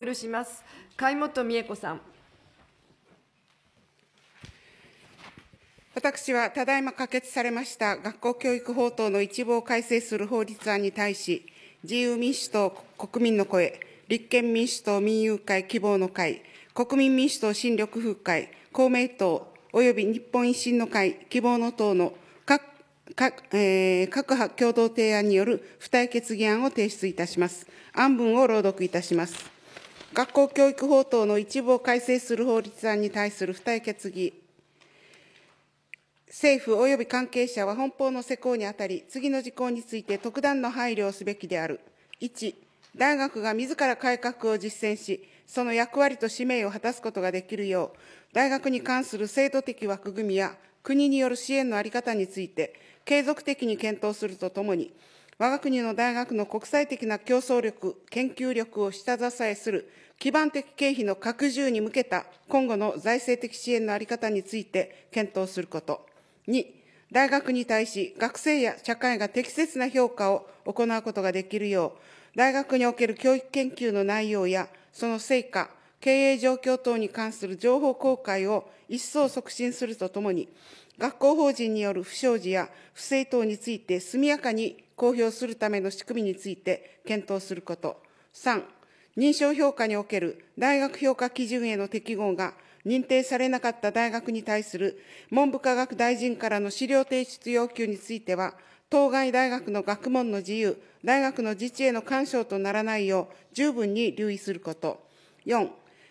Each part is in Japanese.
許します。貝本美恵子さん。私はただいま可決されました学校教育法等の一部を改正する法律案に対し、自由民主党国民の声、立憲民主党民友会希望の会、国民民主党新緑風会、公明党、および日本維新の会、希望の党の各各、えー、各派共同提案による付帯決議案を提出いたします。案文を朗読いたします。学校教育法等の一部を改正する法律案に対する付帯決議、政府及び関係者は本法の施行にあたり、次の事項について特段の配慮をすべきである。1、大学が自ら改革を実践し、その役割と使命を果たすことができるよう、大学に関する制度的枠組みや国による支援の在り方について、継続的に検討するとともに、我が国の大学の国際的な競争力、研究力を下支えする基盤的経費の拡充に向けた今後の財政的支援の在り方について検討すること。2、大学に対し学生や社会が適切な評価を行うことができるよう、大学における教育研究の内容やその成果、経営状況等に関する情報公開を一層促進するとともに、学校法人による不祥事や不正等について速やかに公表するための仕組みについて検討すること、3、認証評価における大学評価基準への適合が認定されなかった大学に対する文部科学大臣からの資料提出要求については、当該大学の学問の自由、大学の自治への干渉とならないよう十分に留意すること。4、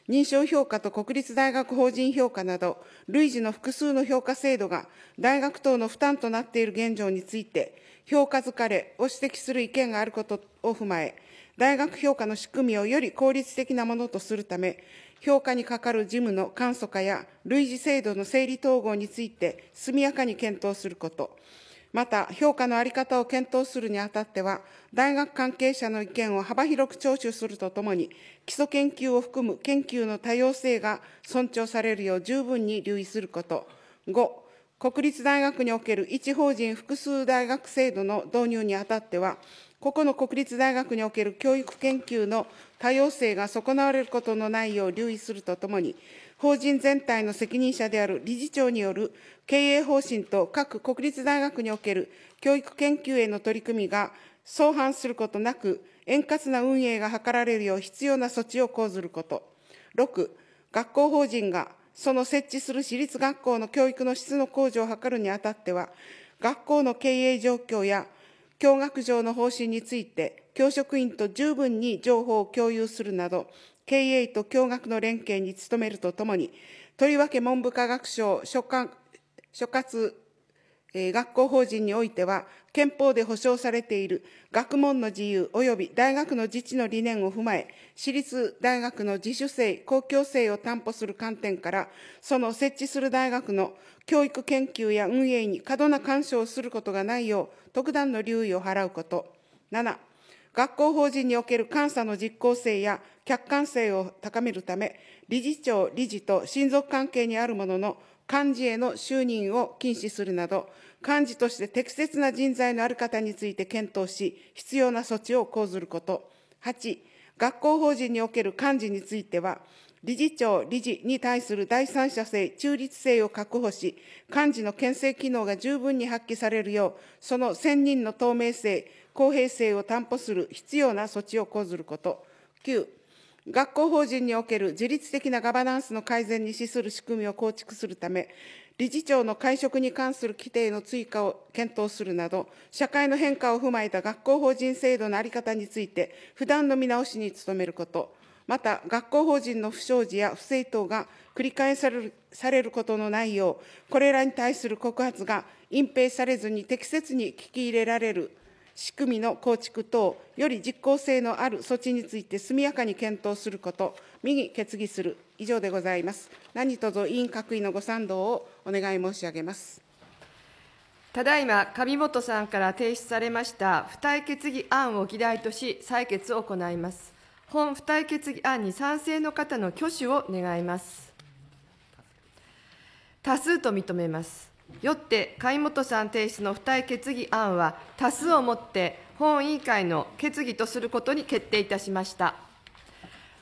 認証評価と国立大学法人評価など、類似の複数の評価制度が大学等の負担となっている現状について、評価疲れを指摘する意見があることを踏まえ、大学評価の仕組みをより効率的なものとするため、評価にかかる事務の簡素化や類似制度の整理統合について速やかに検討すること、また、評価の在り方を検討するにあたっては、大学関係者の意見を幅広く聴取するとともに、基礎研究を含む研究の多様性が尊重されるよう十分に留意すること、5、国立大学における一法人複数大学制度の導入にあたっては、個々の国立大学における教育研究の多様性が損なわれることのないよう留意するとともに、法人全体の責任者である理事長による経営方針と各国立大学における教育研究への取り組みが相反することなく、円滑な運営が図られるよう必要な措置を講ずること。6、学校法人がその設置する私立学校の教育の質の向上を図るにあたっては、学校の経営状況や教学上の方針について、教職員と十分に情報を共有するなど、経営と教学の連携に努めるとともに、とりわけ文部科学省所管所轄学校法人においては、憲法で保障されている学問の自由及び大学の自治の理念を踏まえ、私立大学の自主性、公共性を担保する観点から、その設置する大学の教育研究や運営に過度な干渉をすることがないよう、特段の留意を払うこと。7、学校法人における監査の実効性や客観性を高めるため、理事長、理事と親族関係にあるものの、幹事への就任を禁止するなど、幹事として適切な人材のある方について検討し、必要な措置を講ずること。8、学校法人における幹事については、理事長、理事に対する第三者性、中立性を確保し、幹事の牽制機能が十分に発揮されるよう、その専任の透明性、公平性を担保する必要な措置を講ずること。9、学校法人における自律的なガバナンスの改善に資する仕組みを構築するため、理事長の会食に関する規定の追加を検討するなど、社会の変化を踏まえた学校法人制度の在り方について、普段の見直しに努めること、また学校法人の不祥事や不正等が繰り返されるされることのないよう、これらに対する告発が隠蔽されずに適切に聞き入れられる仕組みの構築等、より実効性のある措置について速やかに検討すること、右決議する、以上でございます。何卒委員各位のご賛同をお願い申し上げます。ただいま、上本さんから提出されました付帯決議案を議題とし、採決を行います。本付帯決議案に賛成の方の挙手を願います。多数と認めます。よって貝本さん提出の付帯決議案は多数をもって本委員会の決議とすることに決定いたしました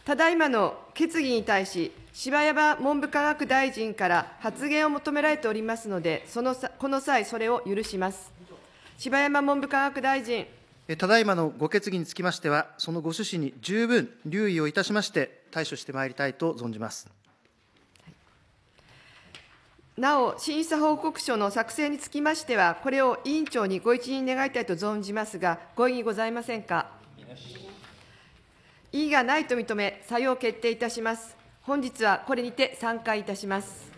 ただいまの決議に対し柴山文部科学大臣から発言を求められておりますのでそのさこの際それを許します柴山文部科学大臣ただいまのご決議につきましては、そのご趣旨に十分留意をいたしまして、対処してまいりたいと存じます。なお、審査報告書の作成につきましては、これを委員長にご一任願いたいと存じますが、ご異議ございませんか。異議がないと認め、採用決定いたします。本日はこれにて散会いたします。